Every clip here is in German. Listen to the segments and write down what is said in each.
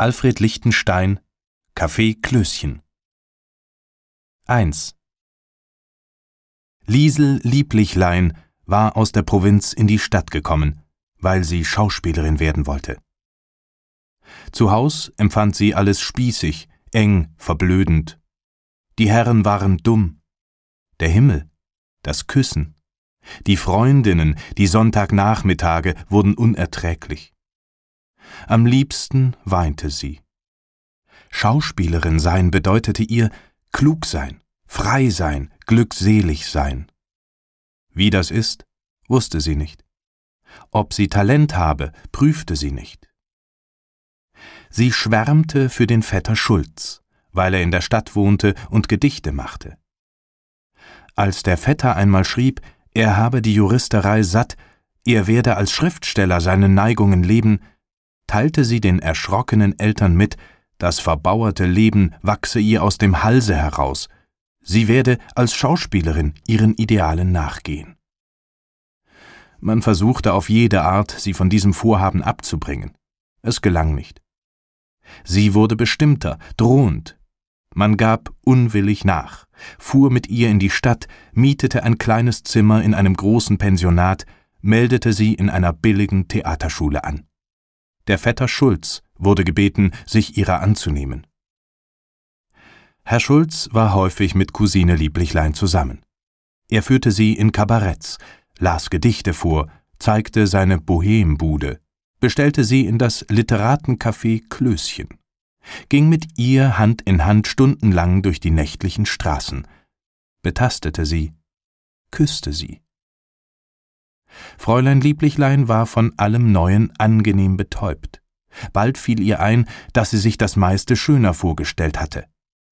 Alfred Lichtenstein Café Klößchen 1 Liesel Lieblichlein war aus der Provinz in die Stadt gekommen, weil sie Schauspielerin werden wollte. Zu Haus empfand sie alles spießig, eng, verblödend. Die Herren waren dumm. Der Himmel, das Küssen, die Freundinnen, die Sonntagnachmittage wurden unerträglich. Am liebsten weinte sie. Schauspielerin sein bedeutete ihr klug sein, frei sein, glückselig sein. Wie das ist, wusste sie nicht. Ob sie Talent habe, prüfte sie nicht. Sie schwärmte für den Vetter Schulz, weil er in der Stadt wohnte und Gedichte machte. Als der Vetter einmal schrieb, er habe die Juristerei satt, er werde als Schriftsteller seinen Neigungen leben, teilte sie den erschrockenen Eltern mit, das verbauerte Leben wachse ihr aus dem Halse heraus, sie werde als Schauspielerin ihren Idealen nachgehen. Man versuchte auf jede Art, sie von diesem Vorhaben abzubringen. Es gelang nicht. Sie wurde bestimmter, drohend. Man gab unwillig nach, fuhr mit ihr in die Stadt, mietete ein kleines Zimmer in einem großen Pensionat, meldete sie in einer billigen Theaterschule an. Der Vetter Schulz wurde gebeten, sich ihrer anzunehmen. Herr Schulz war häufig mit Cousine Lieblichlein zusammen. Er führte sie in Kabaretts, las Gedichte vor, zeigte seine Bohembude, bestellte sie in das Literatencafé Klößchen, ging mit ihr Hand in Hand stundenlang durch die nächtlichen Straßen, betastete sie, küsste sie. Fräulein Lieblichlein war von allem Neuen angenehm betäubt. Bald fiel ihr ein, dass sie sich das meiste schöner vorgestellt hatte.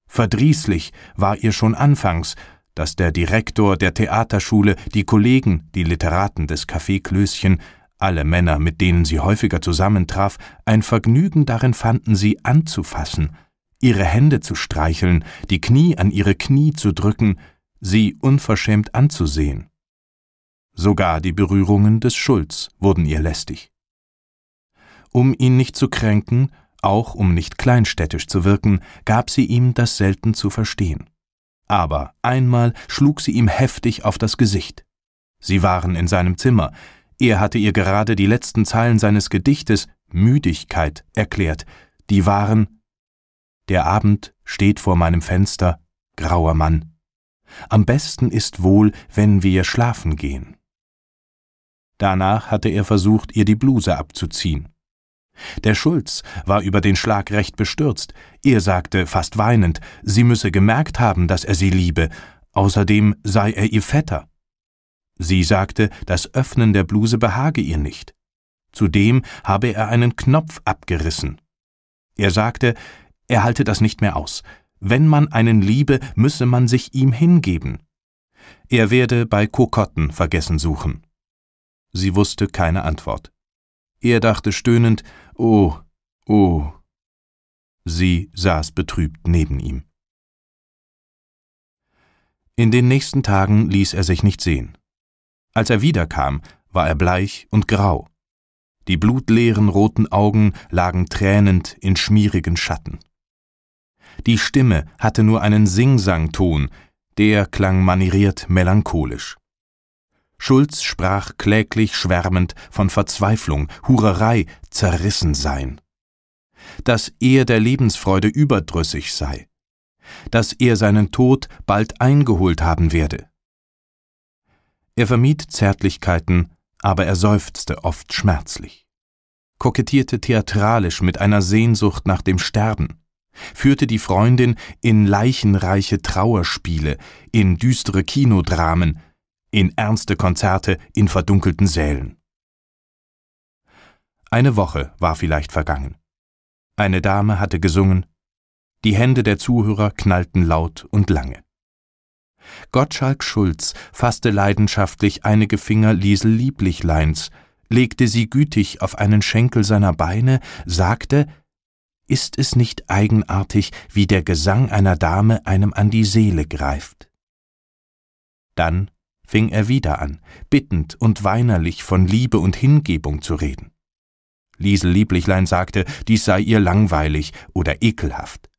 Verdrießlich war ihr schon anfangs, dass der Direktor der Theaterschule, die Kollegen, die Literaten des Café Klößchen, alle Männer, mit denen sie häufiger zusammentraf, ein Vergnügen darin fanden, sie anzufassen, ihre Hände zu streicheln, die Knie an ihre Knie zu drücken, sie unverschämt anzusehen. Sogar die Berührungen des Schulz wurden ihr lästig. Um ihn nicht zu kränken, auch um nicht kleinstädtisch zu wirken, gab sie ihm das selten zu verstehen. Aber einmal schlug sie ihm heftig auf das Gesicht. Sie waren in seinem Zimmer, er hatte ihr gerade die letzten Zeilen seines Gedichtes Müdigkeit erklärt, die waren Der Abend steht vor meinem Fenster, grauer Mann. Am besten ist wohl, wenn wir schlafen gehen. Danach hatte er versucht, ihr die Bluse abzuziehen. Der Schulz war über den Schlag recht bestürzt. Er sagte, fast weinend, sie müsse gemerkt haben, dass er sie liebe. Außerdem sei er ihr Vetter. Sie sagte, das Öffnen der Bluse behage ihr nicht. Zudem habe er einen Knopf abgerissen. Er sagte, er halte das nicht mehr aus. Wenn man einen liebe, müsse man sich ihm hingeben. Er werde bei Kokotten vergessen suchen. Sie wusste keine Antwort. Er dachte stöhnend, oh, oh. Sie saß betrübt neben ihm. In den nächsten Tagen ließ er sich nicht sehen. Als er wiederkam, war er bleich und grau. Die blutleeren roten Augen lagen tränend in schmierigen Schatten. Die Stimme hatte nur einen Singsangton, der klang manieriert melancholisch. Schulz sprach kläglich schwärmend von Verzweiflung, Hurerei, Zerrissensein. Dass er der Lebensfreude überdrüssig sei. Dass er seinen Tod bald eingeholt haben werde. Er vermied Zärtlichkeiten, aber er seufzte oft schmerzlich. Kokettierte theatralisch mit einer Sehnsucht nach dem Sterben führte die Freundin in leichenreiche Trauerspiele, in düstere Kinodramen, in ernste Konzerte in verdunkelten Sälen. Eine Woche war vielleicht vergangen. Eine Dame hatte gesungen, die Hände der Zuhörer knallten laut und lange. Gottschalk Schulz fasste leidenschaftlich einige Finger Liesel Lieblichleins, legte sie gütig auf einen Schenkel seiner Beine, sagte, ist es nicht eigenartig, wie der Gesang einer Dame einem an die Seele greift? Dann fing er wieder an, bittend und weinerlich von Liebe und Hingebung zu reden. Liesel Lieblichlein sagte, dies sei ihr langweilig oder ekelhaft.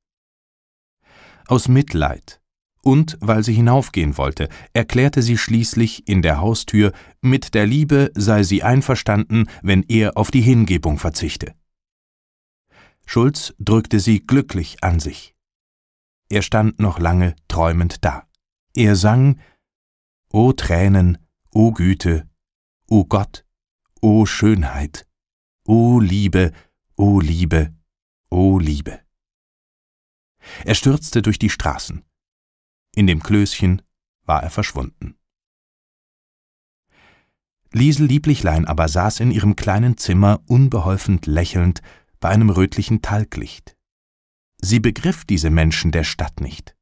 Aus Mitleid und weil sie hinaufgehen wollte, erklärte sie schließlich in der Haustür, mit der Liebe sei sie einverstanden, wenn er auf die Hingebung verzichte. Schulz drückte sie glücklich an sich. Er stand noch lange träumend da. Er sang O Tränen, o Güte, o Gott, o Schönheit, o Liebe, o Liebe, o Liebe. Er stürzte durch die Straßen. In dem Klößchen war er verschwunden. Liesel Lieblichlein aber saß in ihrem kleinen Zimmer unbeholfen lächelnd bei einem rötlichen Talglicht. Sie begriff diese Menschen der Stadt nicht.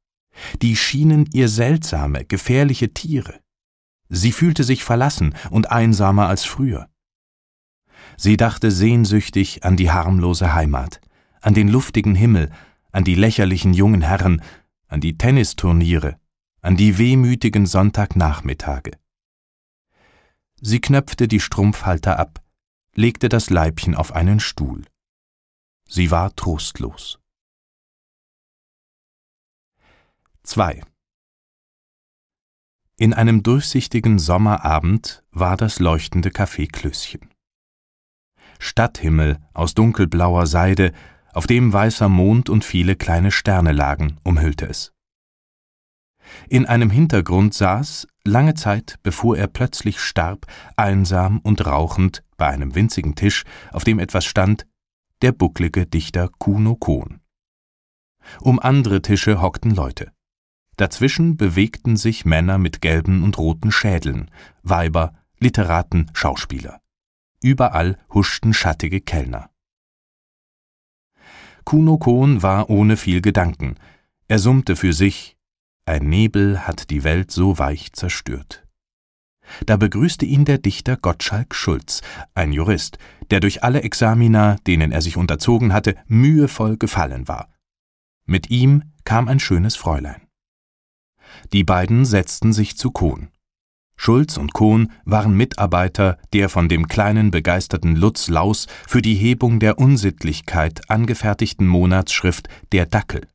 Die schienen ihr seltsame, gefährliche Tiere. Sie fühlte sich verlassen und einsamer als früher. Sie dachte sehnsüchtig an die harmlose Heimat, an den luftigen Himmel, an die lächerlichen jungen Herren, an die Tennisturniere, an die wehmütigen Sonntagnachmittage. Sie knöpfte die Strumpfhalter ab, legte das Leibchen auf einen Stuhl. Sie war trostlos. 2 In einem durchsichtigen Sommerabend war das leuchtende Café Klößchen. Stadthimmel aus dunkelblauer Seide, auf dem weißer Mond und viele kleine Sterne lagen, umhüllte es. In einem Hintergrund saß, lange Zeit bevor er plötzlich starb, einsam und rauchend bei einem winzigen Tisch, auf dem etwas stand, der bucklige Dichter Kuno Kohn. Um andere Tische hockten Leute. Dazwischen bewegten sich Männer mit gelben und roten Schädeln, Weiber, Literaten, Schauspieler. Überall huschten schattige Kellner. Kuno Kohn war ohne viel Gedanken. Er summte für sich: Ein Nebel hat die Welt so weich zerstört. Da begrüßte ihn der Dichter Gottschalk Schulz, ein Jurist, der durch alle Examina, denen er sich unterzogen hatte, mühevoll gefallen war. Mit ihm kam ein schönes Fräulein. Die beiden setzten sich zu Kohn. Schulz und Kohn waren Mitarbeiter der von dem kleinen begeisterten Lutz Laus für die Hebung der Unsittlichkeit angefertigten Monatsschrift Der Dackel.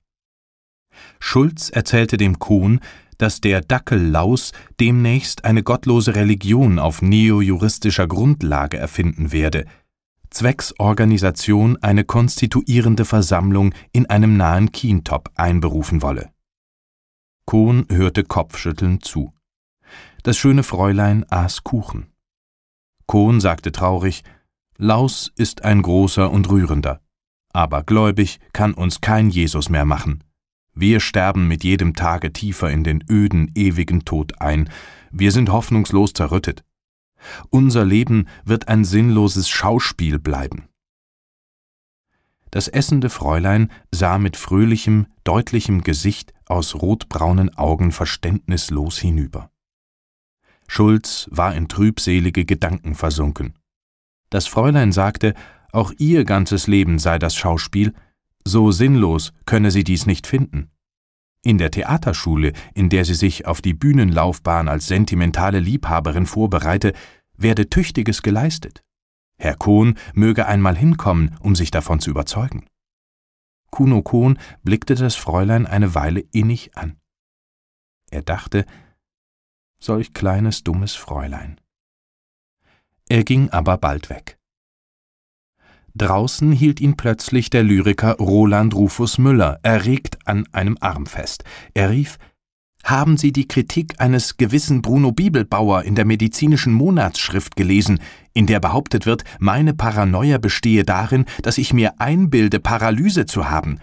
Schulz erzählte dem Kohn, dass der Dackel Laus demnächst eine gottlose Religion auf neojuristischer Grundlage erfinden werde, zwecks Organisation eine konstituierende Versammlung in einem nahen Kientop einberufen wolle Kohn hörte kopfschüttelnd zu. Das schöne Fräulein aß Kuchen. Kohn sagte traurig, Laus ist ein großer und rührender, aber gläubig kann uns kein Jesus mehr machen. Wir sterben mit jedem Tage tiefer in den öden, ewigen Tod ein, wir sind hoffnungslos zerrüttet. Unser Leben wird ein sinnloses Schauspiel bleiben. Das essende Fräulein sah mit fröhlichem, deutlichem Gesicht aus rotbraunen Augen verständnislos hinüber. Schulz war in trübselige Gedanken versunken. Das Fräulein sagte, auch ihr ganzes Leben sei das Schauspiel, so sinnlos könne sie dies nicht finden. In der Theaterschule, in der sie sich auf die Bühnenlaufbahn als sentimentale Liebhaberin vorbereite, werde Tüchtiges geleistet. Herr Kohn möge einmal hinkommen, um sich davon zu überzeugen. Kuno Kohn blickte das Fräulein eine Weile innig an. Er dachte, solch kleines, dummes Fräulein. Er ging aber bald weg. Draußen hielt ihn plötzlich der Lyriker Roland Rufus Müller erregt an einem Arm fest. Er rief haben Sie die Kritik eines gewissen Bruno Bibelbauer in der medizinischen Monatsschrift gelesen, in der behauptet wird, meine Paranoia bestehe darin, dass ich mir einbilde, Paralyse zu haben?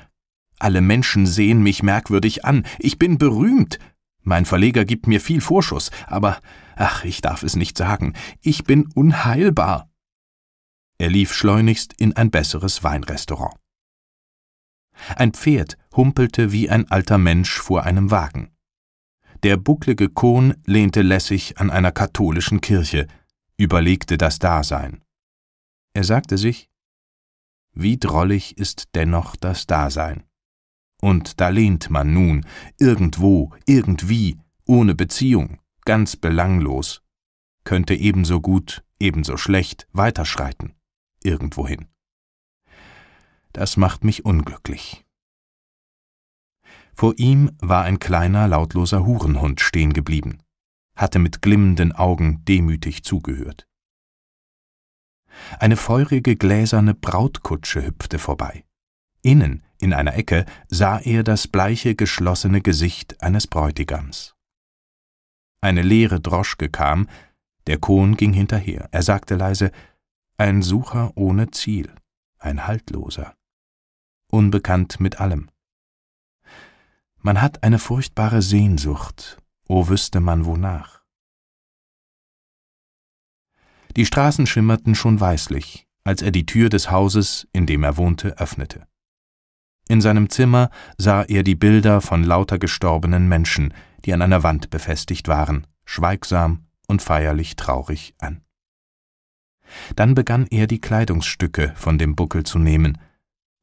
Alle Menschen sehen mich merkwürdig an, ich bin berühmt. Mein Verleger gibt mir viel Vorschuss, aber ach, ich darf es nicht sagen, ich bin unheilbar. Er lief schleunigst in ein besseres Weinrestaurant. Ein Pferd humpelte wie ein alter Mensch vor einem Wagen. Der bucklige Kohn lehnte lässig an einer katholischen Kirche, überlegte das Dasein. Er sagte sich, wie drollig ist dennoch das Dasein. Und da lehnt man nun, irgendwo, irgendwie, ohne Beziehung, ganz belanglos, könnte ebenso gut, ebenso schlecht weiterschreiten, irgendwohin. Das macht mich unglücklich. Vor ihm war ein kleiner, lautloser Hurenhund stehen geblieben, hatte mit glimmenden Augen demütig zugehört. Eine feurige, gläserne Brautkutsche hüpfte vorbei. Innen, in einer Ecke, sah er das bleiche, geschlossene Gesicht eines Bräutigams. Eine leere Droschke kam, der Kohn ging hinterher. Er sagte leise, ein Sucher ohne Ziel, ein Haltloser. Unbekannt mit allem. Man hat eine furchtbare Sehnsucht, o wüsste man wonach. Die Straßen schimmerten schon weißlich, als er die Tür des Hauses, in dem er wohnte, öffnete. In seinem Zimmer sah er die Bilder von lauter gestorbenen Menschen, die an einer Wand befestigt waren, schweigsam und feierlich traurig an. Dann begann er die Kleidungsstücke von dem Buckel zu nehmen,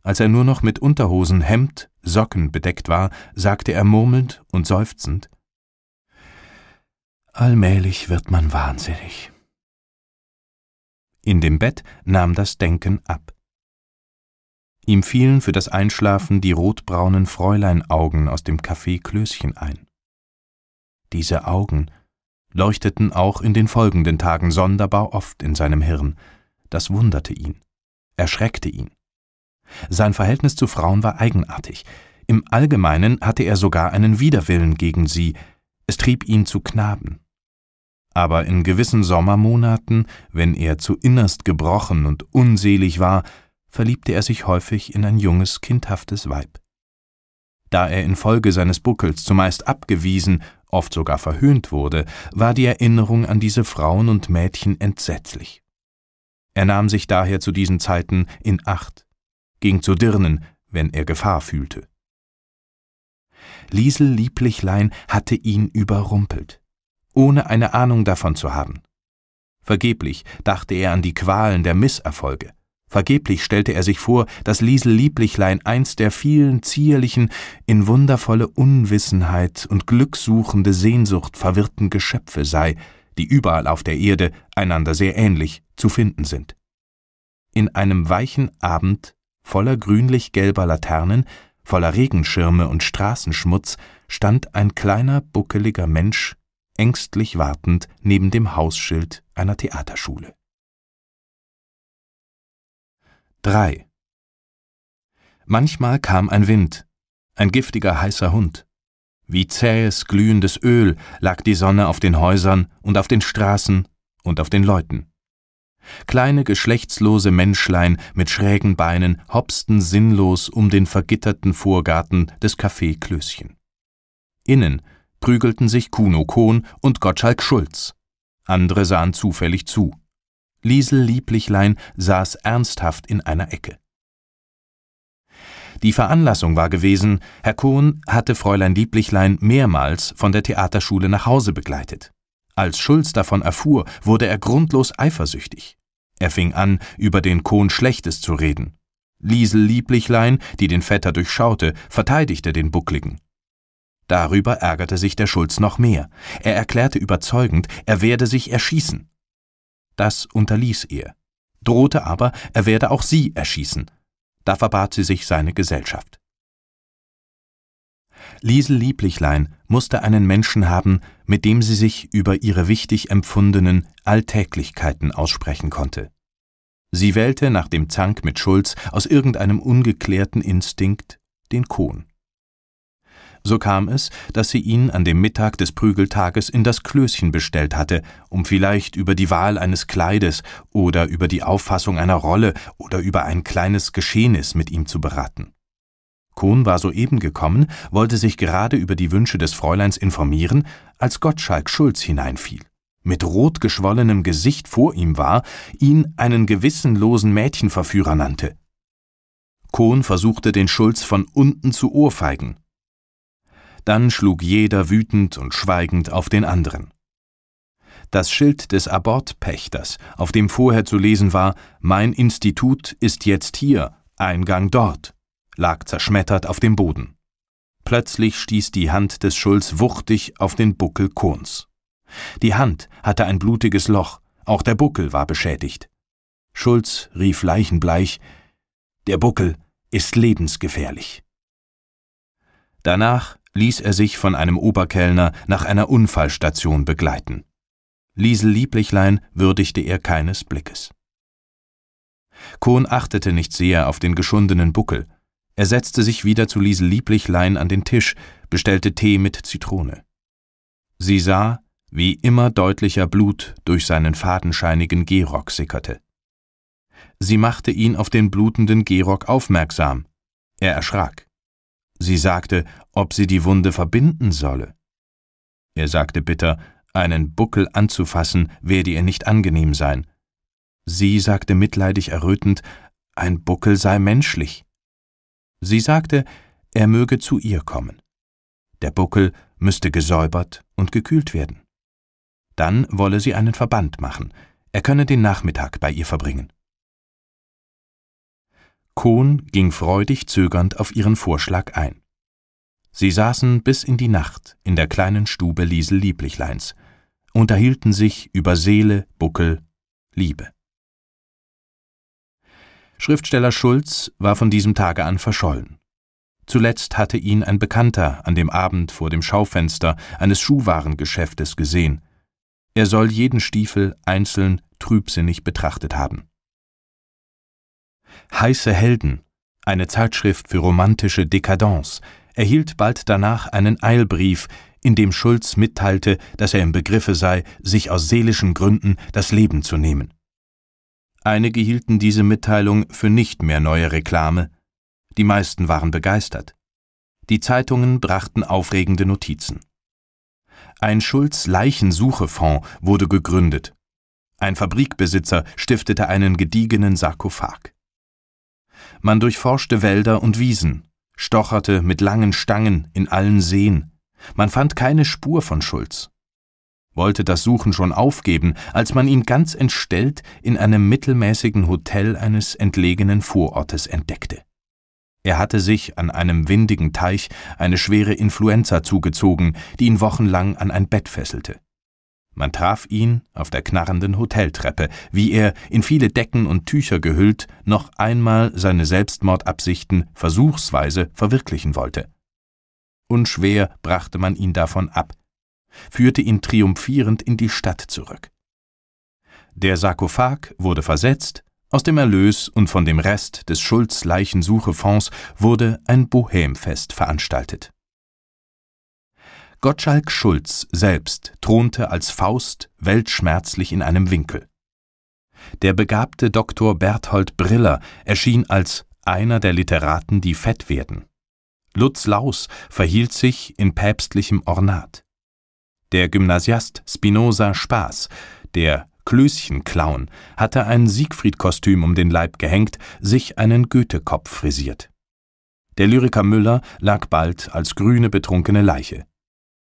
als er nur noch mit Unterhosen, Hemd, Socken bedeckt war, sagte er murmelnd und seufzend Allmählich wird man wahnsinnig. In dem Bett nahm das Denken ab. Ihm fielen für das Einschlafen die rotbraunen Fräuleinaugen aus dem Café Klößchen ein. Diese Augen leuchteten auch in den folgenden Tagen sonderbar oft in seinem Hirn. Das wunderte ihn, erschreckte ihn. Sein Verhältnis zu Frauen war eigenartig. Im Allgemeinen hatte er sogar einen Widerwillen gegen sie, es trieb ihn zu Knaben. Aber in gewissen Sommermonaten, wenn er zu innerst gebrochen und unselig war, verliebte er sich häufig in ein junges, kindhaftes Weib. Da er infolge seines Buckels zumeist abgewiesen, oft sogar verhöhnt wurde, war die Erinnerung an diese Frauen und Mädchen entsetzlich. Er nahm sich daher zu diesen Zeiten in Acht, ging zu Dirnen, wenn er Gefahr fühlte. Liesel Lieblichlein hatte ihn überrumpelt, ohne eine Ahnung davon zu haben. Vergeblich dachte er an die Qualen der Misserfolge. Vergeblich stellte er sich vor, dass Liesel Lieblichlein eins der vielen zierlichen, in wundervolle Unwissenheit und glücksuchende Sehnsucht verwirrten Geschöpfe sei, die überall auf der Erde einander sehr ähnlich zu finden sind. In einem weichen Abend voller grünlich-gelber Laternen, voller Regenschirme und Straßenschmutz, stand ein kleiner, buckeliger Mensch, ängstlich wartend neben dem Hausschild einer Theaterschule. 3. Manchmal kam ein Wind, ein giftiger, heißer Hund. Wie zähes, glühendes Öl lag die Sonne auf den Häusern und auf den Straßen und auf den Leuten. Kleine geschlechtslose Menschlein mit schrägen Beinen hopsten sinnlos um den vergitterten Vorgarten des Café Klößchen. Innen prügelten sich Kuno Kohn und Gottschalk Schulz. Andere sahen zufällig zu. Liesel Lieblichlein saß ernsthaft in einer Ecke. Die Veranlassung war gewesen, Herr Kohn hatte Fräulein Lieblichlein mehrmals von der Theaterschule nach Hause begleitet. Als Schulz davon erfuhr, wurde er grundlos eifersüchtig. Er fing an, über den Kohn Schlechtes zu reden. Liesel Lieblichlein, die den Vetter durchschaute, verteidigte den Buckligen. Darüber ärgerte sich der Schulz noch mehr. Er erklärte überzeugend, er werde sich erschießen. Das unterließ er, drohte aber, er werde auch sie erschießen. Da verbat sie sich seine Gesellschaft. Liesel Lieblichlein musste einen Menschen haben, mit dem sie sich über ihre wichtig empfundenen Alltäglichkeiten aussprechen konnte. Sie wählte nach dem Zank mit Schulz aus irgendeinem ungeklärten Instinkt den Kohn. So kam es, dass sie ihn an dem Mittag des Prügeltages in das Klößchen bestellt hatte, um vielleicht über die Wahl eines Kleides oder über die Auffassung einer Rolle oder über ein kleines Geschehnis mit ihm zu beraten. Kohn war soeben gekommen, wollte sich gerade über die Wünsche des Fräuleins informieren, als Gottschalk Schulz hineinfiel. Mit rot geschwollenem Gesicht vor ihm war, ihn einen gewissenlosen Mädchenverführer nannte. Kohn versuchte den Schulz von unten zu ohrfeigen. Dann schlug jeder wütend und schweigend auf den anderen. Das Schild des Abortpächters, auf dem vorher zu lesen war Mein Institut ist jetzt hier, Eingang dort, lag zerschmettert auf dem Boden. Plötzlich stieß die Hand des Schulz wuchtig auf den Buckel Kohns. Die Hand hatte ein blutiges Loch, auch der Buckel war beschädigt. Schulz rief leichenbleich, der Buckel ist lebensgefährlich. Danach ließ er sich von einem Oberkellner nach einer Unfallstation begleiten. Liesel Lieblichlein würdigte er keines Blickes. Kohn achtete nicht sehr auf den geschundenen Buckel, er setzte sich wieder zu Liesel Lieblichlein an den Tisch, bestellte Tee mit Zitrone. Sie sah, wie immer deutlicher Blut durch seinen fadenscheinigen Gehrock sickerte. Sie machte ihn auf den blutenden Gehrock aufmerksam. Er erschrak. Sie sagte, ob sie die Wunde verbinden solle. Er sagte bitter, einen Buckel anzufassen werde ihr nicht angenehm sein. Sie sagte mitleidig errötend, ein Buckel sei menschlich. Sie sagte, er möge zu ihr kommen. Der Buckel müsste gesäubert und gekühlt werden. Dann wolle sie einen Verband machen, er könne den Nachmittag bei ihr verbringen. Kohn ging freudig zögernd auf ihren Vorschlag ein. Sie saßen bis in die Nacht in der kleinen Stube Liesel Lieblichleins, unterhielten sich über Seele, Buckel, Liebe. Schriftsteller Schulz war von diesem Tage an verschollen. Zuletzt hatte ihn ein Bekannter an dem Abend vor dem Schaufenster eines Schuhwarengeschäftes gesehen. Er soll jeden Stiefel einzeln trübsinnig betrachtet haben. Heiße Helden, eine Zeitschrift für romantische Dekadence, erhielt bald danach einen Eilbrief, in dem Schulz mitteilte, dass er im Begriffe sei, sich aus seelischen Gründen das Leben zu nehmen. Einige hielten diese Mitteilung für nicht mehr neue Reklame, die meisten waren begeistert. Die Zeitungen brachten aufregende Notizen. Ein Schulz-Leichensuchefonds wurde gegründet. Ein Fabrikbesitzer stiftete einen gediegenen Sarkophag. Man durchforschte Wälder und Wiesen, stocherte mit langen Stangen in allen Seen. Man fand keine Spur von Schulz wollte das Suchen schon aufgeben, als man ihn ganz entstellt in einem mittelmäßigen Hotel eines entlegenen Vorortes entdeckte. Er hatte sich an einem windigen Teich eine schwere Influenza zugezogen, die ihn wochenlang an ein Bett fesselte. Man traf ihn auf der knarrenden Hoteltreppe, wie er, in viele Decken und Tücher gehüllt, noch einmal seine Selbstmordabsichten versuchsweise verwirklichen wollte. Unschwer brachte man ihn davon ab, führte ihn triumphierend in die Stadt zurück. Der Sarkophag wurde versetzt, aus dem Erlös und von dem Rest des Schulz-Leichensuchefonds wurde ein Bohemfest veranstaltet. Gottschalk Schulz selbst thronte als Faust weltschmerzlich in einem Winkel. Der begabte Dr. Berthold Briller erschien als einer der Literaten, die fett werden. Lutz Laus verhielt sich in päpstlichem Ornat. Der Gymnasiast Spinoza Spaß, der Klößchenclown, hatte ein Siegfriedkostüm um den Leib gehängt, sich einen Goethekopf frisiert. Der Lyriker Müller lag bald als grüne betrunkene Leiche.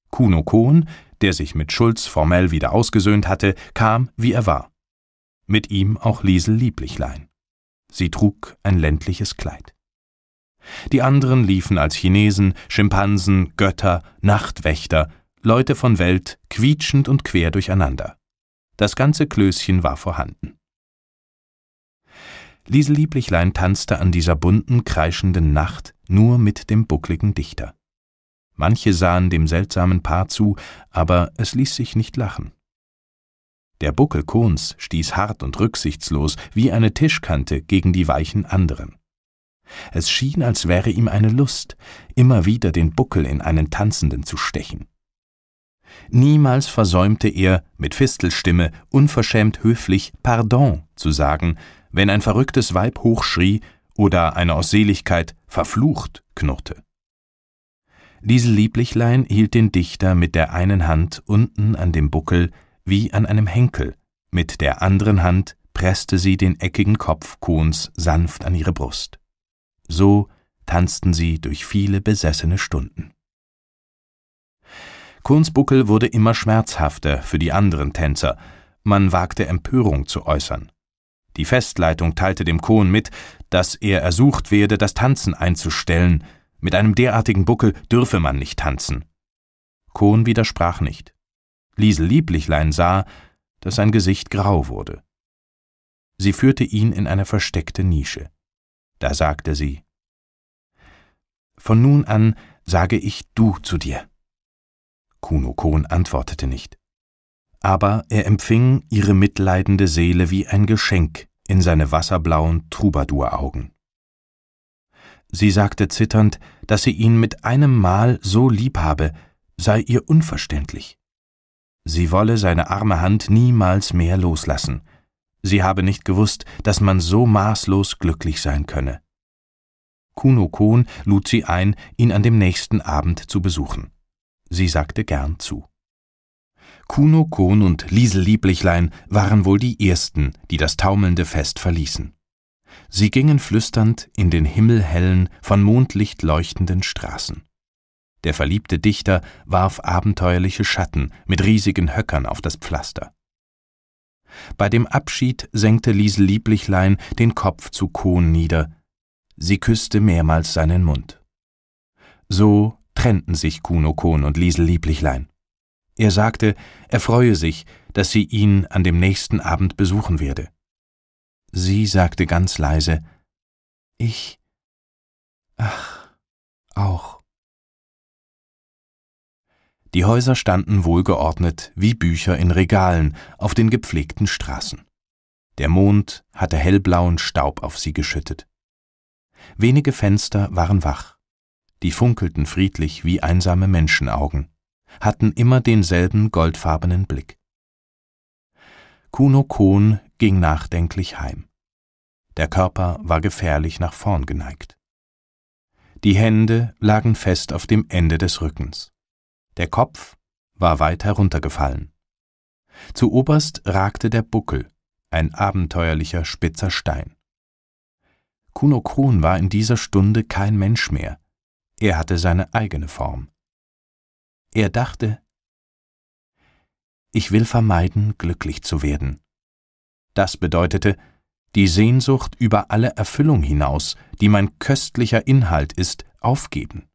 Kuno Kohn, der sich mit Schulz formell wieder ausgesöhnt hatte, kam, wie er war. Mit ihm auch Liesel Lieblichlein. Sie trug ein ländliches Kleid. Die anderen liefen als Chinesen, Schimpansen, Götter, Nachtwächter, Leute von Welt, quietschend und quer durcheinander. Das ganze Klößchen war vorhanden. Liesel Lieblichlein tanzte an dieser bunten, kreischenden Nacht nur mit dem buckligen Dichter. Manche sahen dem seltsamen Paar zu, aber es ließ sich nicht lachen. Der Buckel Kohns stieß hart und rücksichtslos wie eine Tischkante gegen die weichen anderen. Es schien, als wäre ihm eine Lust, immer wieder den Buckel in einen Tanzenden zu stechen. Niemals versäumte er, mit Fistelstimme unverschämt höflich Pardon zu sagen, wenn ein verrücktes Weib hochschrie oder eine aus Seligkeit verflucht knurrte. Diese Lieblichlein hielt den Dichter mit der einen Hand unten an dem Buckel wie an einem Henkel, mit der anderen Hand presste sie den eckigen Kopf Kohns sanft an ihre Brust. So tanzten sie durch viele besessene Stunden. Buckel wurde immer schmerzhafter für die anderen Tänzer, man wagte Empörung zu äußern. Die Festleitung teilte dem Kohn mit, dass er ersucht werde, das Tanzen einzustellen, mit einem derartigen Buckel dürfe man nicht tanzen. Kohn widersprach nicht. Liesel Lieblichlein sah, dass sein Gesicht grau wurde. Sie führte ihn in eine versteckte Nische. Da sagte sie Von nun an sage ich du zu dir. Kuno Kohn antwortete nicht. Aber er empfing ihre mitleidende Seele wie ein Geschenk in seine wasserblauen Troubadour-Augen. Sie sagte zitternd, dass sie ihn mit einem Mal so lieb habe, sei ihr unverständlich. Sie wolle seine arme Hand niemals mehr loslassen. Sie habe nicht gewusst, dass man so maßlos glücklich sein könne. Kuno Kohn lud sie ein, ihn an dem nächsten Abend zu besuchen. Sie sagte gern zu. Kuno Kohn und Liesel Lieblichlein waren wohl die ersten, die das taumelnde Fest verließen. Sie gingen flüsternd in den himmelhellen, von Mondlicht leuchtenden Straßen. Der verliebte Dichter warf abenteuerliche Schatten mit riesigen Höckern auf das Pflaster. Bei dem Abschied senkte Liesel Lieblichlein den Kopf zu Kohn nieder. Sie küßte mehrmals seinen Mund. So trennten sich Kuno Kohn und Liesel Lieblichlein. Er sagte, er freue sich, dass sie ihn an dem nächsten Abend besuchen werde. Sie sagte ganz leise, ich, ach, auch. Die Häuser standen wohlgeordnet wie Bücher in Regalen auf den gepflegten Straßen. Der Mond hatte hellblauen Staub auf sie geschüttet. Wenige Fenster waren wach die funkelten friedlich wie einsame Menschenaugen, hatten immer denselben goldfarbenen Blick. Kuno Kohn ging nachdenklich heim. Der Körper war gefährlich nach vorn geneigt. Die Hände lagen fest auf dem Ende des Rückens. Der Kopf war weit heruntergefallen. Zu oberst ragte der Buckel, ein abenteuerlicher spitzer Stein. Kuno Kohn war in dieser Stunde kein Mensch mehr, er hatte seine eigene Form. Er dachte, ich will vermeiden, glücklich zu werden. Das bedeutete die Sehnsucht über alle Erfüllung hinaus, die mein köstlicher Inhalt ist, aufgeben.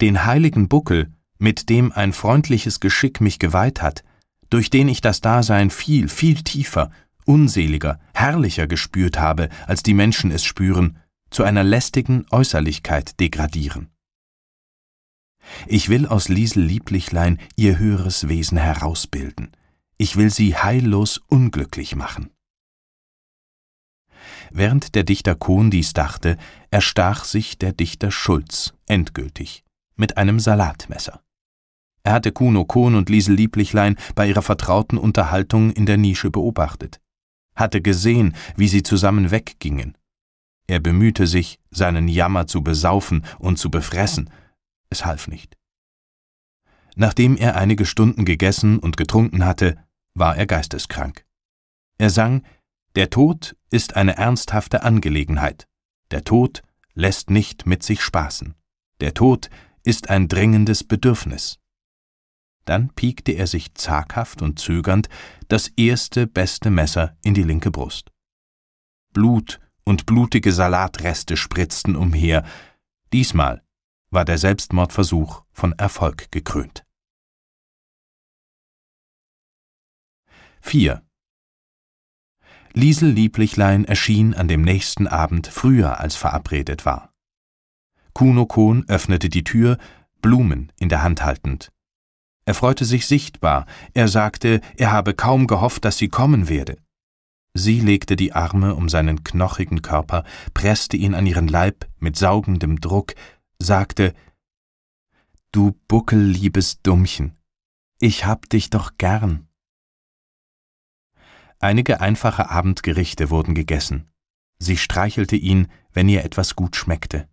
Den heiligen Buckel, mit dem ein freundliches Geschick mich geweiht hat, durch den ich das Dasein viel, viel tiefer, unseliger, herrlicher gespürt habe, als die Menschen es spüren, zu einer lästigen Äußerlichkeit degradieren. Ich will aus Liesel Lieblichlein ihr höheres Wesen herausbilden. Ich will sie heillos unglücklich machen. Während der Dichter Kohn dies dachte, erstach sich der Dichter Schulz endgültig mit einem Salatmesser. Er hatte Kuno Kohn und Liesel Lieblichlein bei ihrer vertrauten Unterhaltung in der Nische beobachtet, hatte gesehen, wie sie zusammen weggingen, er bemühte sich, seinen Jammer zu besaufen und zu befressen. Es half nicht. Nachdem er einige Stunden gegessen und getrunken hatte, war er geisteskrank. Er sang Der Tod ist eine ernsthafte Angelegenheit. Der Tod lässt nicht mit sich spaßen. Der Tod ist ein dringendes Bedürfnis. Dann piekte er sich zaghaft und zögernd das erste beste Messer in die linke Brust. Blut und blutige Salatreste spritzten umher. Diesmal war der Selbstmordversuch von Erfolg gekrönt. 4. Liesel Lieblichlein erschien an dem nächsten Abend früher als verabredet war. Kuno Kohn öffnete die Tür, Blumen in der Hand haltend. Er freute sich sichtbar, er sagte, er habe kaum gehofft, dass sie kommen werde. Sie legte die Arme um seinen knochigen Körper, presste ihn an ihren Leib mit saugendem Druck, sagte Du buckelliebes Dummchen, ich hab dich doch gern. Einige einfache Abendgerichte wurden gegessen. Sie streichelte ihn, wenn ihr etwas gut schmeckte.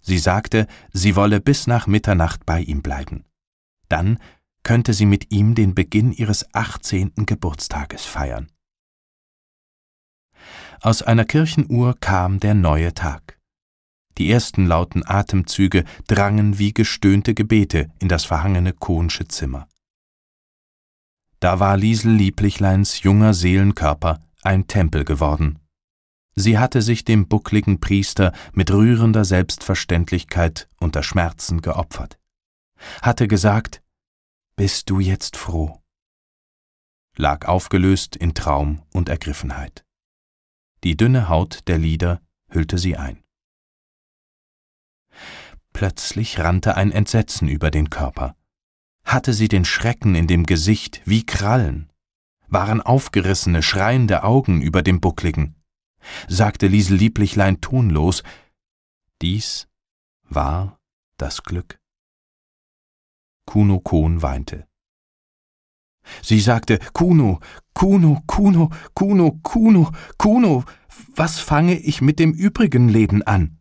Sie sagte, sie wolle bis nach Mitternacht bei ihm bleiben. Dann könnte sie mit ihm den Beginn ihres achtzehnten Geburtstages feiern. Aus einer Kirchenuhr kam der neue Tag. Die ersten lauten Atemzüge drangen wie gestöhnte Gebete in das verhangene Kohnsche Zimmer. Da war Liesel Lieblichleins junger Seelenkörper ein Tempel geworden. Sie hatte sich dem buckligen Priester mit rührender Selbstverständlichkeit unter Schmerzen geopfert, hatte gesagt, Bist du jetzt froh? lag aufgelöst in Traum und Ergriffenheit. Die dünne Haut der Lider hüllte sie ein. Plötzlich rannte ein Entsetzen über den Körper. Hatte sie den Schrecken in dem Gesicht wie Krallen? Waren aufgerissene, schreiende Augen über dem Buckligen? Sagte Liesel Lieblichlein tonlos, dies war das Glück. Kuno Kohn weinte. Sie sagte Kuno, Kuno, Kuno, Kuno, Kuno, Kuno, was fange ich mit dem übrigen Leben an?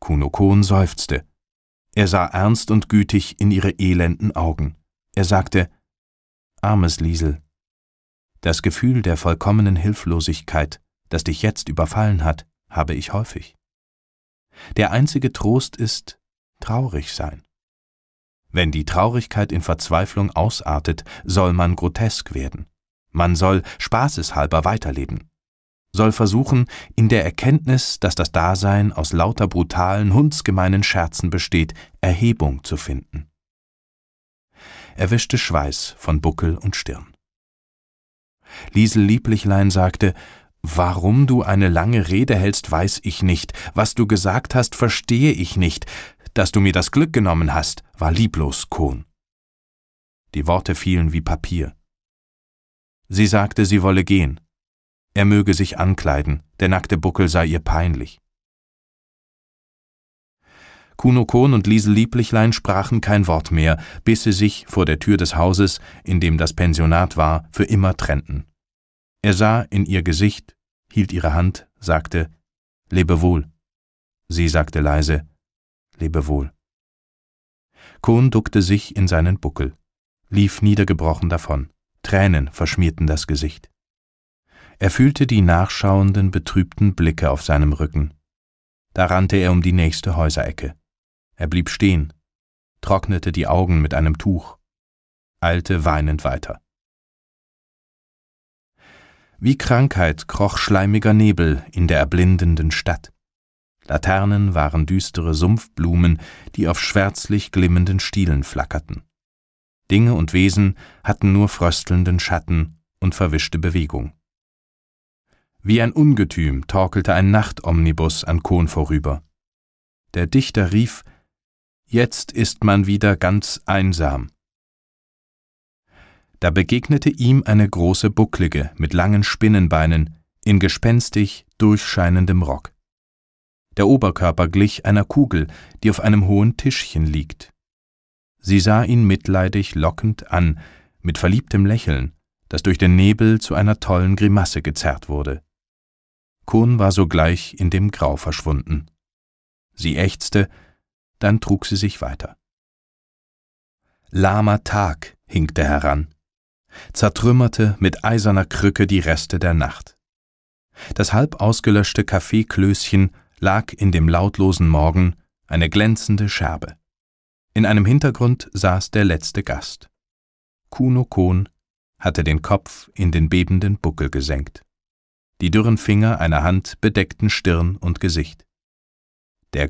Kuno Kohn seufzte. Er sah ernst und gütig in ihre elenden Augen. Er sagte Armes Liesel, das Gefühl der vollkommenen Hilflosigkeit, das dich jetzt überfallen hat, habe ich häufig. Der einzige Trost ist traurig sein. Wenn die Traurigkeit in Verzweiflung ausartet, soll man grotesk werden. Man soll spaßeshalber weiterleben. Soll versuchen, in der Erkenntnis, dass das Dasein aus lauter brutalen, hundsgemeinen Scherzen besteht, Erhebung zu finden. Er wischte Schweiß von Buckel und Stirn. Liesel Lieblichlein sagte, Warum du eine lange Rede hältst, weiß ich nicht. Was du gesagt hast, verstehe ich nicht dass du mir das Glück genommen hast, war lieblos, Kohn. Die Worte fielen wie Papier. Sie sagte, sie wolle gehen. Er möge sich ankleiden, der nackte Buckel sei ihr peinlich. Kuno Kohn und Liesel Lieblichlein sprachen kein Wort mehr, bis sie sich vor der Tür des Hauses, in dem das Pensionat war, für immer trennten. Er sah in ihr Gesicht, hielt ihre Hand, sagte, Lebe wohl. Sie sagte leise, lebe wohl. Kohn duckte sich in seinen Buckel, lief niedergebrochen davon, Tränen verschmierten das Gesicht. Er fühlte die nachschauenden, betrübten Blicke auf seinem Rücken. Da rannte er um die nächste Häuserecke. Er blieb stehen, trocknete die Augen mit einem Tuch, eilte weinend weiter. Wie Krankheit kroch schleimiger Nebel in der erblindenden Stadt. Laternen waren düstere Sumpfblumen, die auf schwärzlich glimmenden Stielen flackerten. Dinge und Wesen hatten nur fröstelnden Schatten und verwischte Bewegung. Wie ein Ungetüm torkelte ein Nachtomnibus an Kohn vorüber. Der Dichter rief, Jetzt ist man wieder ganz einsam. Da begegnete ihm eine große Bucklige mit langen Spinnenbeinen in gespenstig durchscheinendem Rock. Der Oberkörper glich einer Kugel, die auf einem hohen Tischchen liegt. Sie sah ihn mitleidig lockend an, mit verliebtem Lächeln, das durch den Nebel zu einer tollen Grimasse gezerrt wurde. Kuhn war sogleich in dem Grau verschwunden. Sie ächzte, dann trug sie sich weiter. Lahmer Tag hinkte heran, zertrümmerte mit eiserner Krücke die Reste der Nacht. Das halb ausgelöschte Kaffeeklößchen lag in dem lautlosen Morgen eine glänzende Scherbe. In einem Hintergrund saß der letzte Gast. Kuno Kohn hatte den Kopf in den bebenden Buckel gesenkt. Die dürren Finger einer Hand bedeckten Stirn und Gesicht. Der